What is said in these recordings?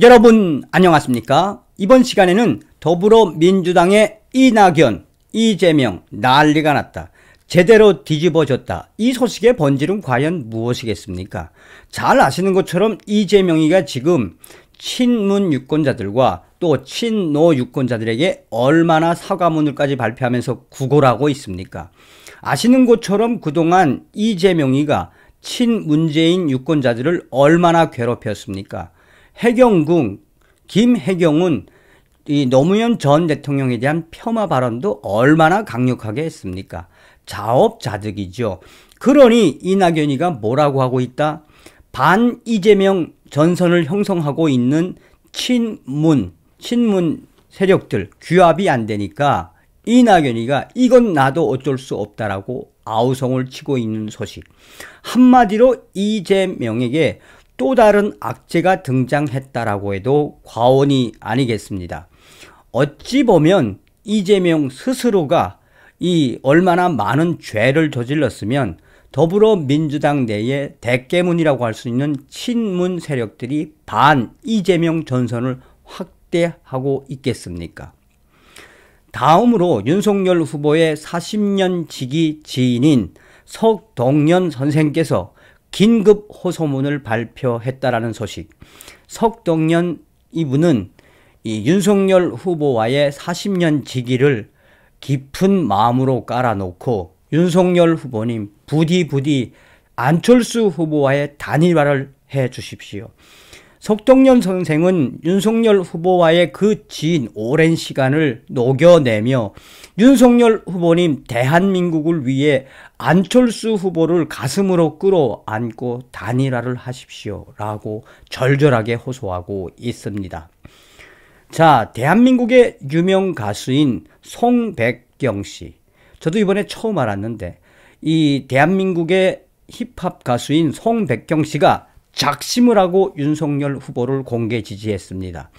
여러분 안녕하십니까? 이번 시간에는 더불어민주당의 이낙연, 이재명 난리가 났다. 제대로 뒤집어졌다. 이 소식의 본질은 과연 무엇이겠습니까? 잘 아시는 것처럼 이재명이가 지금 친문 유권자들과 또 친노 유권자들에게 얼마나 사과문을까지 발표하면서 구걸하고 있습니까? 아시는 것처럼 그동안 이재명이가 친문재인 유권자들을 얼마나 괴롭혔습니까? 해경궁 김해경은 이 노무현 전 대통령에 대한 폄하 발언도 얼마나 강력하게 했습니까? 자업자득이죠. 그러니 이낙연이가 뭐라고 하고 있다? 반 이재명 전선을 형성하고 있는 친문, 친문 세력들 규합이 안 되니까 이낙연이가 이건 나도 어쩔 수 없다라고 아우성을 치고 있는 소식. 한마디로 이재명에게 또 다른 악재가 등장했다라고 해도 과언이 아니겠습니다. 어찌 보면 이재명 스스로가 이 얼마나 많은 죄를 저질렀으면 더불어민주당 내에 대깨문이라고 할 수 있는 친문 세력들이 반 이재명 전선을 확대하고 있겠습니까? 다음으로 윤석열 후보의 40년 지기 지인인 석동연 선생께서 긴급 호소문을 발표했다라는 소식. 석동연 이분은 이 윤석열 후보와의 40년 지기를 깊은 마음으로 깔아놓고 윤석열 후보님 부디 부디 안철수 후보와의 단일화를 해 주십시오. 석동년 선생은 윤석열 후보와의 그 진 오랜 시간을 녹여내며 윤석열 후보님 대한민국을 위해 안철수 후보를 가슴으로 끌어안고 단일화를 하십시오 라고 절절하게 호소하고 있습니다. 자, 대한민국의 유명 가수인 송백경 씨. 저도 이번에 처음 알았는데 이 대한민국의 힙합 가수인 송백경 씨가 작심을 하고 윤석열 후보를 공개 지지했습니다.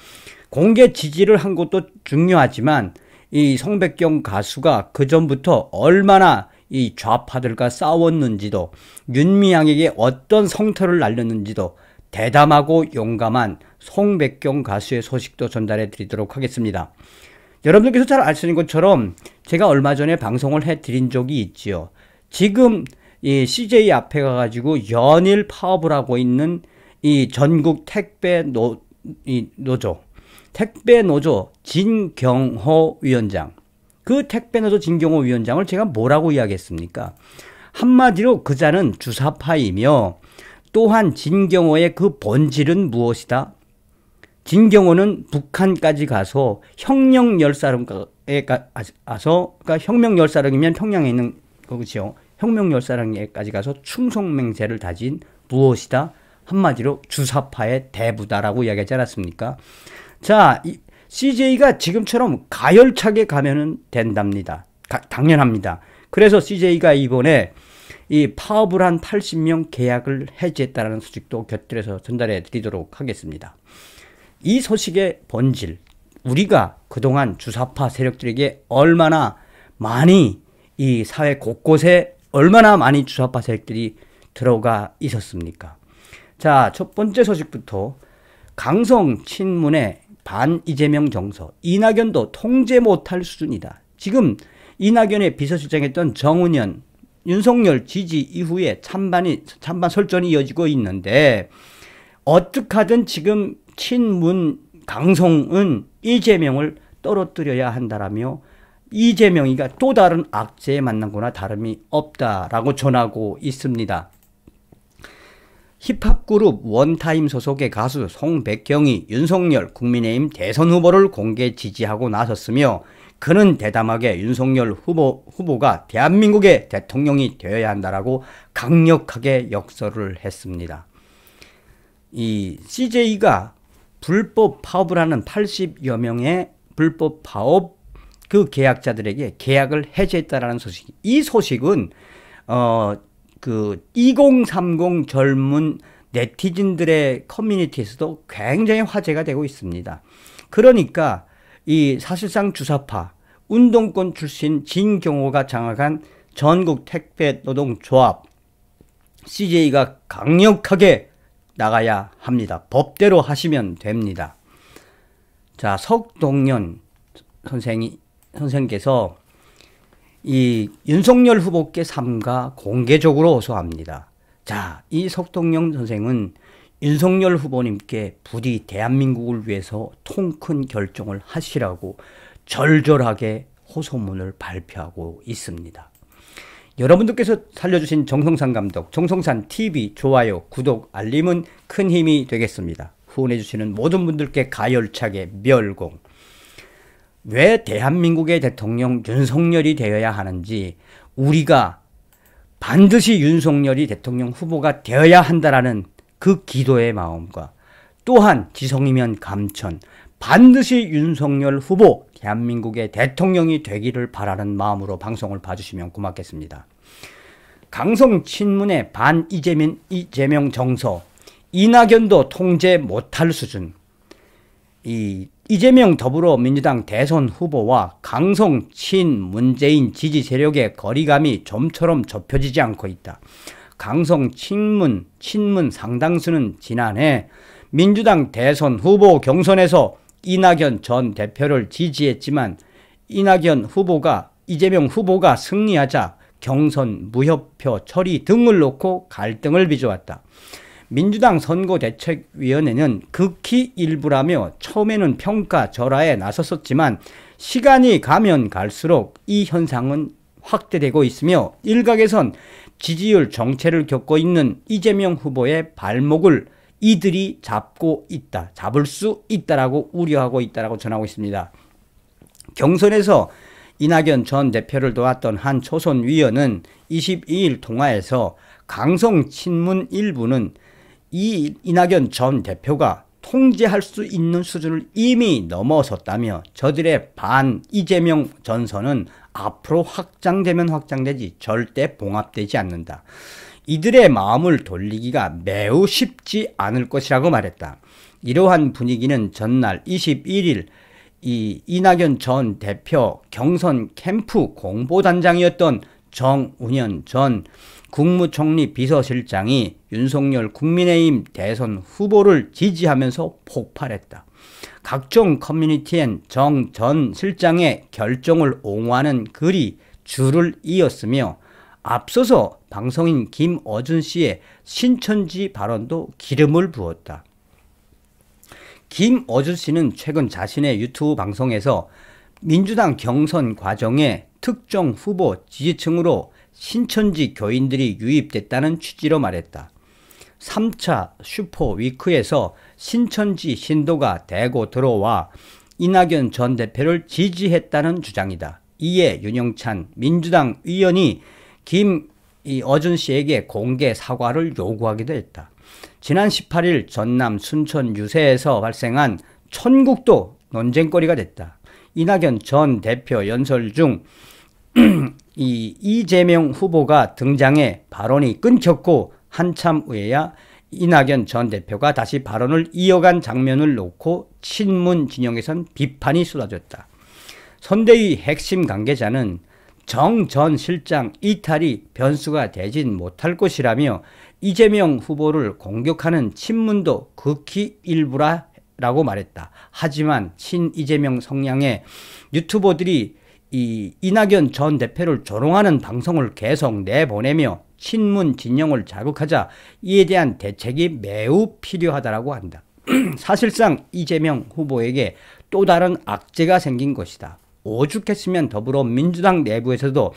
공개 지지를 한 것도 중요하지만 이 성백경 가수가 그 전부터 얼마나 이 좌파들과 싸웠는지도 윤미향에게 어떤 성토를 날렸는지도 대담하고 용감한 송백경 가수의 소식도 전달해 드리도록 하겠습니다. 여러분들께서 잘 아시는 것처럼 제가 얼마 전에 방송을 해 드린 적이 있지요. 지금 이 CJ 앞에 가가지고 연일 파업을 하고 있는 이 전국 택배 노, 이 노조, 택배 노조 진경호 위원장. 그 택배 노조 진경호 위원장을 제가 뭐라고 이야기했습니까? 한마디로 그자는 주사파이며 또한 진경호의 그 본질은 무엇이다? 진경호는 북한까지 가서 혁명 열사령에 가서 그러니까 혁명 열사령이면 평양에 있는 거죠. 혁명 열사령에까지 가서 충성맹세를 다진 무엇이다? 한마디로 주사파의 대부다라고 이야기하지 않았습니까? 자, 이 CJ가 지금처럼 가열차게 가면은 된답니다. 가, 당연합니다. 그래서 CJ가 이번에 이 파업을 한 80명 계약을 해지했다라는 소식도 곁들여서 전달해 드리도록 하겠습니다. 이 소식의 본질, 우리가 그동안 주사파 세력들에게 얼마나 많이 이 사회 곳곳에 얼마나 많이 주사파 세력들이 들어가 있었습니까? 자, 첫 번째 소식부터 강성 친문의 반 이재명 정서, 이낙연도 통제 못할 수준이다. 지금 이낙연의 비서실장했던 정은현, 윤석열 지지 이후에 찬반이, 찬반 설전이 이어지고 있는데, 어떡하든 지금 친문 강성은 이재명을 떨어뜨려야 한다라며 이재명이가 또 다른 악재에 만난 거나 다름이 없다라고 전하고 있습니다. 힙합그룹 원타임 소속의 가수 송백경이 윤석열 국민의힘 대선 후보를 공개 지지하고 나섰으며 그는 대담하게 윤석열 후보, 후보가 대한민국의 대통령이 되어야 한다라고 강력하게 역설을 했습니다. 이 CJ가 불법 파업을 하는 80여 명의 불법 파업 그 계약자들에게 계약을 해제했다라는 소식. 이 소식은 어그 2030 젊은 네티즌들의 커뮤니티에서도 굉장히 화제가 되고 있습니다. 그러니까 이 사실상 주사파 운동권 출신 진경호가 장악한 전국 택배 노동조합 CJ가 강력하게 나가야 합니다. 법대로 하시면 됩니다. 자, 석동연 선생이 선생께서 님이 윤석열 후보께 삼가 공개적으로 호소합니다. 자, 이 석동영 선생은 윤석열 후보님께 부디 대한민국을 위해서 통 큰 결정을 하시라고 절절하게 호소문을 발표하고 있습니다. 여러분들께서 살려주신 정성산 감독, 정성산 TV 좋아요, 구독, 알림은 큰 힘이 되겠습니다. 후원해주시는 모든 분들께 가열차게 멸공, 왜 대한민국의 대통령 윤석열이 되어야 하는지 우리가 반드시 윤석열이 대통령 후보가 되어야 한다라는 그 기도의 마음과 또한 지성이면 감천 반드시 윤석열 후보 대한민국의 대통령이 되기를 바라는 마음으로 방송을 봐주시면 고맙겠습니다. 강성 친문의 반 이재민 이재명 정서 이낙연도 통제 못할 수준 이 이재명 더불어민주당 대선 후보와 강성 친 문재인 지지 세력의 거리감이 좀처럼 좁혀지지 않고 있다. 강성 친문 친문 상당수는 지난해 민주당 대선 후보 경선에서 이낙연 전 대표를 지지했지만 이낙연 후보가 이재명 후보가 승리하자 경선 무효표 처리 등을 놓고 갈등을 빚어왔다. 민주당 선거대책위원회는 극히 일부라며 처음에는 평가 절하에 나섰었지만 시간이 가면 갈수록 이 현상은 확대되고 있으며 일각에선 지지율 정체를 겪고 있는 이재명 후보의 발목을 이들이 잡고 있다. 잡을 수 있다라고 우려하고 있다라고 전하고 있습니다. 경선에서 이낙연 전 대표를 도왔던 한 초선 위원은 22일 통화에서 강성 친문 일부는 이 이낙연 전 대표가 통제할 수 있는 수준을 이미 넘어섰다며 저들의 반 이재명 전선은 앞으로 확장되면 확장되지 절대 봉합되지 않는다. 이들의 마음을 돌리기가 매우 쉽지 않을 것이라고 말했다. 이러한 분위기는 전날 21일 이 이낙연 전 대표 경선 캠프 공보단장이었던 정운현 전 국무총리 비서실장이 윤석열 국민의힘 대선 후보를 지지하면서 폭발했다. 각종 커뮤니티엔 정 전 실장의 결정을 옹호하는 글이 줄을 이었으며 앞서서 방송인 김어준 씨의 신천지 발언도 기름을 부었다. 김어준 씨는 최근 자신의 유튜브 방송에서 민주당 경선 과정에 특정 후보 지지층으로 신천지 교인들이 유입됐다는 취지로 말했다. 3차 슈퍼 위크에서 신천지 신도가 대거 들어와 이낙연 전 대표를 지지했다는 주장이다. 이에 윤영찬 민주당 의원이 김 어준 씨에게 공개 사과를 요구하기도 했다. 지난 18일 전남 순천 유세에서 발생한 천국도 논쟁거리가 됐다. 이낙연 전 대표 연설 중이 이재명 후보가 등장해 발언이 끊겼고 한참 후에야 이낙연 전 대표가 다시 발언을 이어간 장면을 놓고 친문 진영에선 비판이 쏟아졌다. 선대위 핵심 관계자는 정 전 실장 이탈이 변수가 되진 못할 것이라며 이재명 후보를 공격하는 친문도 극히 일부라 라고 말했다. 하지만 친 이재명 성향에 유튜버들이 이 이낙연 전 대표를 조롱하는 방송을 계속 내보내며 친문 진영을 자극하자 이에 대한 대책이 매우 필요하다라고 한다. 사실상 이재명 후보에게 또 다른 악재가 생긴 것이다. 오죽했으면 더불어민주당 내부에서도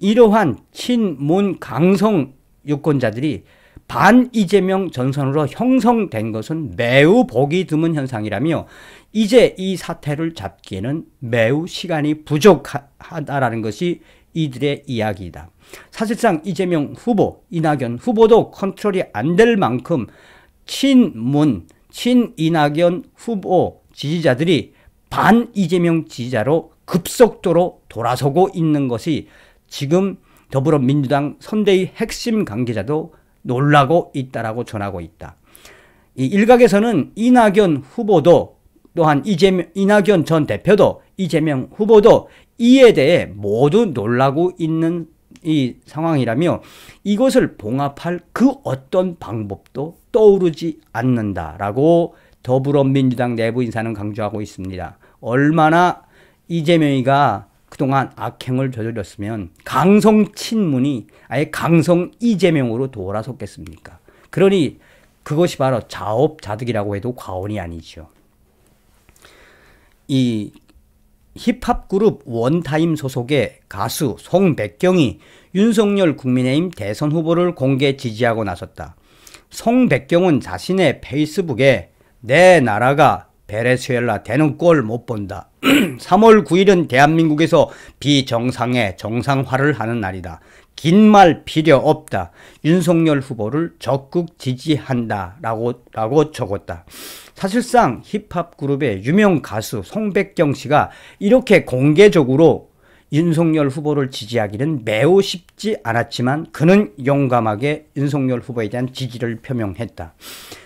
이러한 친문 강성 유권자들이 반 이재명 전선으로 형성된 것은 매우 보기 드문 현상이라며 이제 이 사태를 잡기에는 매우 시간이 부족하다라는 것이 이들의 이야기이다. 사실상 이재명 후보, 이낙연 후보도 컨트롤이 안 될 만큼 친문, 친이낙연 후보 지지자들이 반 이재명 지지자로 급속도로 돌아서고 있는 것이 지금 더불어민주당 선대위 핵심 관계자도 놀라고 있다라고 전하고 있다. 이 일각에서는 이낙연 후보도 또한 이재명, 이낙연 전 대표도 이재명 후보도 이에 대해 모두 놀라고 있는 이 상황이라며 이것을 봉합할 그 어떤 방법도 떠오르지 않는다라고 더불어민주당 내부 인사는 강조하고 있습니다. 얼마나 이재명이가 그동안 악행을 저질렀으면 강성 친문이 아예 강성 이재명으로 돌아섰겠습니까? 그러니 그것이 바로 자업자득이라고 해도 과언이 아니죠. 이 힙합 그룹 원타임 소속의 가수 송백경이 윤석열 국민의힘 대선 후보를 공개 지지하고 나섰다. 송백경은 자신의 페이스북에 내 나라가 베레수엘라 되는 꼴 못 본다. 3월 9일은 대한민국에서 비정상의 정상화를 하는 날이다. 긴 말 필요 없다. 윤석열 후보를 적극 지지한다. 라고, 라고 적었다. 사실상 힙합 그룹의 유명 가수 송백경 씨가 이렇게 공개적으로 윤석열 후보를 지지하기는 매우 쉽지 않았지만 그는 용감하게 윤석열 후보에 대한 지지를 표명했다.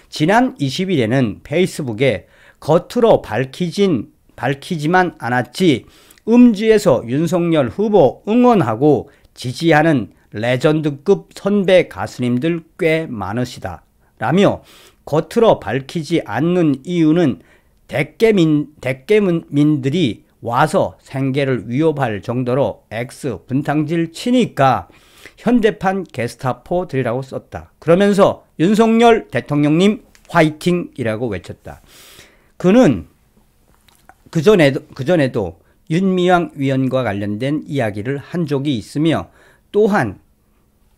지난 20일에는 페이스북에 겉으로 밝히진 밝히지만 않았지 음지에서 윤석열 후보 응원하고 지지하는 레전드급 선배 가수님들 꽤 많으시다. 라며 겉으로 밝히지 않는 이유는 대깨민, 대깨민들이 와서 생계를 위협할 정도로 X 분탕질 치니까 현대판 게스타포들이라고 썼다. 그러면서 윤석열 대통령님 화이팅이라고 외쳤다. 그는 그 전에도 그 전에도 윤미향 위원과 관련된 이야기를 한 적이 있으며 또한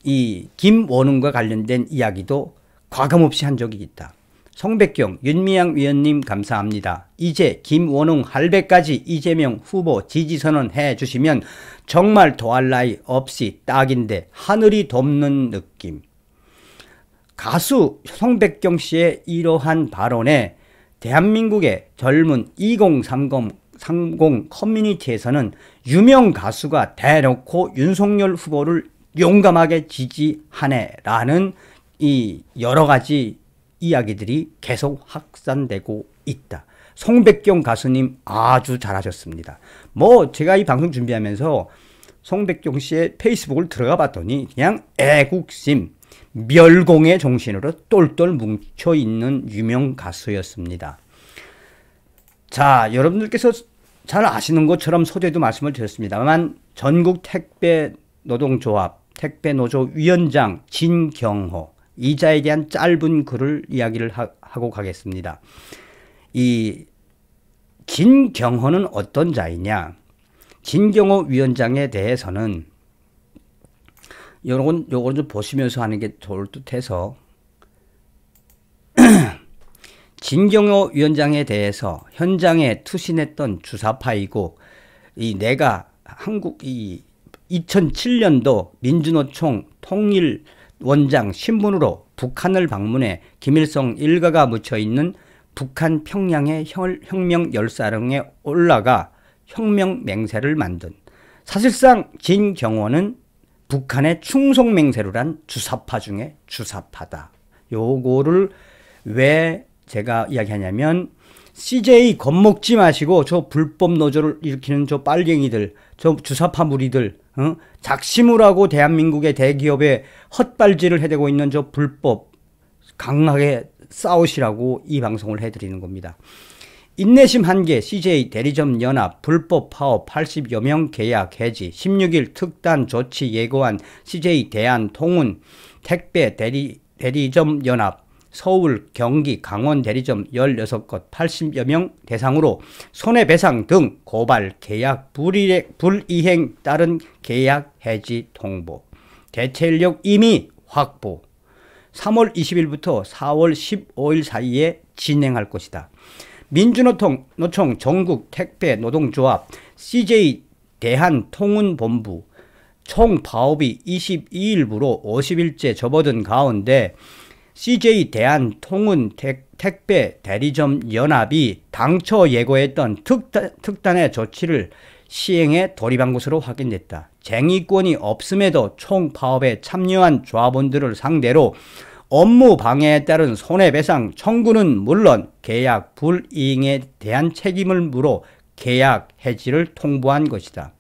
이 김원웅과 관련된 이야기도 과감없이 한 적이 있다. 성백경, 윤미향 위원님 감사합니다. 이제 김원웅 할배까지 이재명 후보 지지선언 해주시면 정말 더할 나위 없이 딱인데 하늘이 덮는 느낌. 가수 성백경 씨의 이러한 발언에 대한민국의 젊은 2030 상공 커뮤니티에서는 유명 가수가 대놓고 윤석열 후보를 용감하게 지지하네라는 이 여러 가지 이야기들이 계속 확산되고 있다. 송백경 가수님 아주 잘하셨습니다. 뭐 제가 이 방송 준비하면서 송백경 씨의 페이스북을 들어가 봤더니 그냥 애국심, 멸공의 정신으로 똘똘 뭉쳐 있는 유명 가수였습니다. 자, 여러분들께서 잘 아시는 것처럼 소재도 말씀을 드렸습니다만 전국 택배 노동조합 택배 노조 위원장 진경호 이자에 대한 짧은 글을 이야기를 하, 고 가겠습니다. 이 진경호는 어떤 자이냐? 진경호 위원장에 대해서는 요런 요걸 좀 보시면서 하는 게 좋을 듯해서 진경호 위원장에 대해서 현장에 투신했던 주사파이고 이 내가 한국 이 2007년도 민주노총 통일 원장 신분으로 북한을 방문해 김일성 일가가 묻혀 있는 북한 평양의 혁명 열사령에 올라가 혁명 맹세를 만든 사실상 진경호는 북한의 충성맹세로란 주사파 중에 주사파다. 요거를 왜 제가 이야기하냐면 CJ 겁먹지 마시고 저 불법 노조를 일으키는 저 빨갱이들, 저 주사파 무리들, 어? 작심으라고 대한민국의 대기업에 헛발질을 해대고 있는 저 불법 강하게 싸우시라고 이 방송을 해드리는 겁니다. 인내심 한계 CJ 대리점 연합 불법 파업 80여 명 계약 해지 16일 특단 조치 예고한 CJ 대한 통운 택배 대리, 대리점 연합 서울, 경기, 강원 대리점 16곳 80여 명 대상으로 손해배상 등 고발 계약 불이행, 불이행 따른 계약 해지 통보 대체 인력 이미 확보 3월 20일부터 4월 15일 사이에 진행할 것이다. 민주노총 노총 전국 택배 노동조합 CJ 대한통운본부 총 파업이 22일부로 50일째 접어든 가운데 CJ 대한통운 택배 대리점 연합이 당초 예고했던 특단, 특단의 조치를 시행에 돌입한 것으로 확인됐다. 쟁의권이 없음에도 총파업에 참여한 조합원들을 상대로 업무 방해에 따른 손해배상 청구는 물론 계약 불이행에 대한 책임을 물어 계약 해지를 통보한 것이다.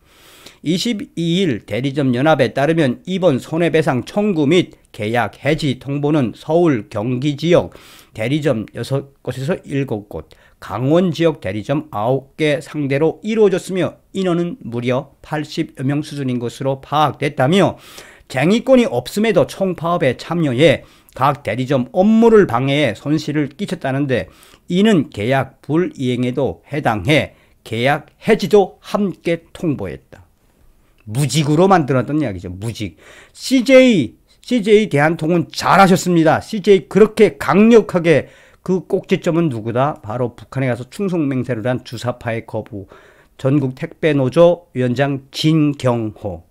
22일 대리점 연합에 따르면 이번 손해배상 청구 및 계약 해지 통보는 서울 경기 지역 대리점 6곳에서 7곳, 강원 지역 대리점 9개 상대로 이루어졌으며 인원은 무려 80여 명 수준인 것으로 파악됐다며 쟁의권이 없음에도 총파업에 참여해 각 대리점 업무를 방해해 손실을 끼쳤다는데 이는 계약 불이행에도 해당해 계약 해지도 함께 통보했다. 무직으로 만들었던 이야기죠. 무직. CJ, CJ 대한통운 잘하셨습니다. CJ 그렇게 강력하게 그 꼭지점은 누구다? 바로 북한에 가서 충성맹세를 한 주사파의 거부. 전국 택배노조 위원장 진경호.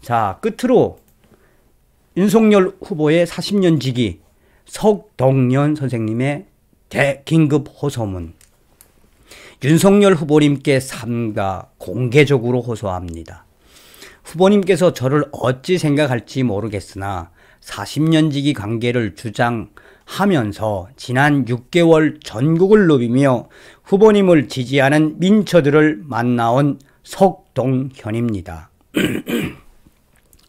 자, 끝으로 윤석열 후보의 40년 지기 석동년 선생님의 대긴급 호소문 윤석열 후보님께 삼가 공개적으로 호소합니다. 후보님께서 저를 어찌 생각할지 모르겠으나 40년 지기 관계를 주장하면서 지난 6개월 전국을 누비며 후보님을 지지하는 민초들을 만나온 석동현입니다.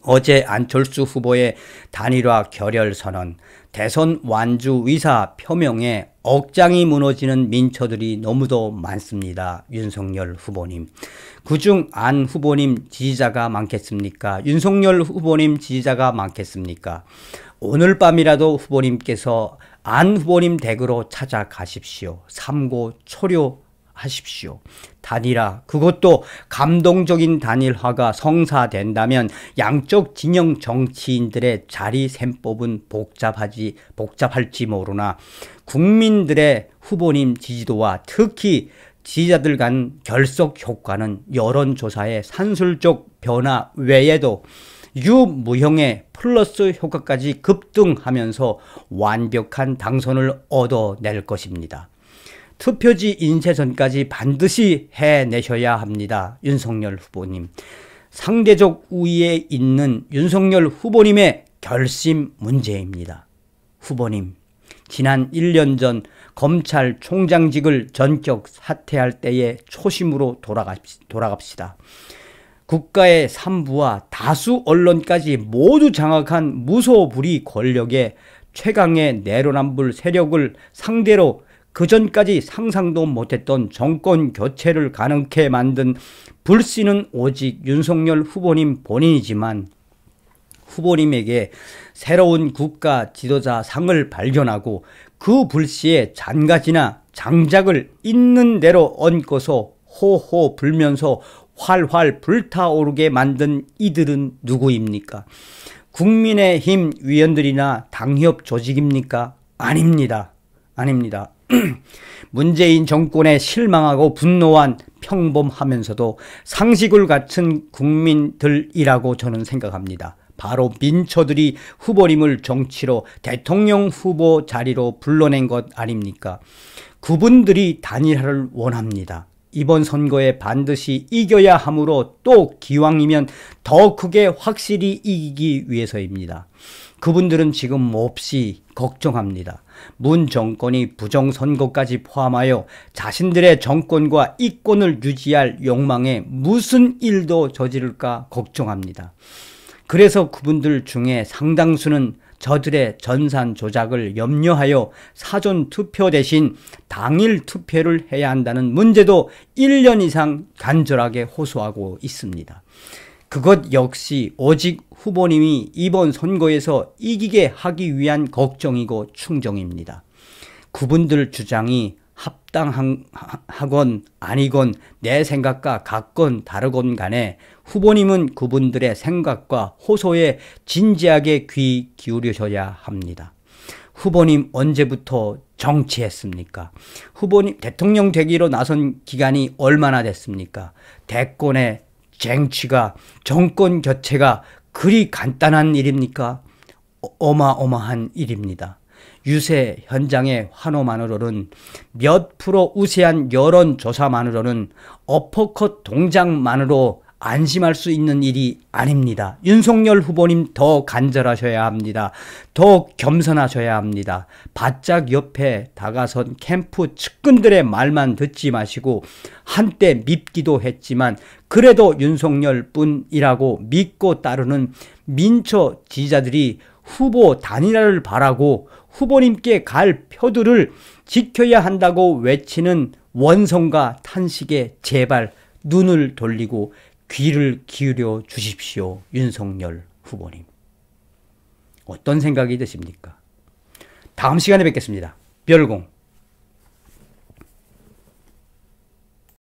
어제 안철수 후보의 단일화 결렬 선언, 대선 완주 의사 표명에 억장이 무너지는 민초들이 너무도 많습니다. 윤석열 후보님. 그중 안 후보님 지지자가 많겠습니까? 윤석열 후보님 지지자가 많겠습니까? 오늘 밤이라도 후보님께서 안 후보님 댁으로 찾아가십시오. 삼고 초료 하십시오. 단일화 그것도 감동적인 단일화가 성사된다면 양쪽 진영 정치인들의 자리 셈법은 복잡하지 복잡할지 모르나 국민들의 후보님 지지도와 특히 지지자들 간 결석 효과는 여론조사의 산술적 변화 외에도 유무형의 플러스 효과까지 급등하면서 완벽한 당선을 얻어낼 것입니다. 투표지 인쇄 선까지 반드시 해내셔야 합니다. 윤석열 후보님. 상대적 우위에 있는 윤석열 후보님의 결심 문제입니다. 후보님, 지난 1년 전 검찰총장직을 전격 사퇴할 때의 초심으로 돌아갑시다. 국가의 산부와 다수 언론까지 모두 장악한 무소불위 권력에 최강의 내로남불 세력을 상대로 그전까지 상상도 못했던 정권 교체를 가능케 만든 불씨는 오직 윤석열 후보님 본인이지만 후보님에게 새로운 국가 지도자 상을 발견하고 그 불씨에 잔가지나 장작을 있는 대로 얹고서 호호 불면서 활활 불타오르게 만든 이들은 누구입니까? 국민의힘 위원들이나 당협 조직입니까? 아닙니다. 아닙니다. 문재인 정권에 실망하고 분노한 평범하면서도 상식을 갖춘 국민들이라고 저는 생각합니다. 바로 민초들이 후보님을 정치로 대통령 후보 자리로 불러낸 것 아닙니까? 그분들이 단일화를 원합니다. 이번 선거에 반드시 이겨야 하므로 또 기왕이면 더 크게 확실히 이기기 위해서입니다. 그분들은 지금 몹시 걱정합니다. 문 정권이 부정선거까지 포함하여 자신들의 정권과 이권을 유지할 욕망에 무슨 일도 저지를까 걱정합니다. 그래서 그분들 중에 상당수는 저들의 전산 조작을 염려하여 사전 투표 대신 당일 투표를 해야 한다는 문제도 1년 이상 간절하게 호소하고 있습니다. 그것 역시 오직 후보님이 이번 선거에서 이기게 하기 위한 걱정이고 충정입니다. 그분들 주장이 합당하건 아니건 내 생각과 같건 다르건 간에 후보님은 그분들의 생각과 호소에 진지하게 귀 기울이셔야 합니다. 후보님 언제부터 정치했습니까? 후보님 대통령 되기로 나선 기간이 얼마나 됐습니까? 대권의 쟁취가 정권 교체가 그리 간단한 일입니까? 어, 어마어마한 일입니다. 유세 현장의 환호만으로는 몇 프로 우세한 여론조사만으로는 어퍼컷 동작만으로 안심할 수 있는 일이 아닙니다. 윤석열 후보님 더 간절하셔야 합니다. 더 겸손하셔야 합니다. 바짝 옆에 다가선 캠프 측근들의 말만 듣지 마시고 한때 밉기도 했지만 그래도 윤석열 뿐이라고 믿고 따르는 민초 지자들이 후보 단일화를 바라고 후보님께 갈 표들을 지켜야 한다고 외치는 원성과 탄식에 제발 눈을 돌리고 귀를 기울여 주십시오. 윤석열 후보님. 어떤 생각이 드십니까? 다음 시간에 뵙겠습니다. 별공.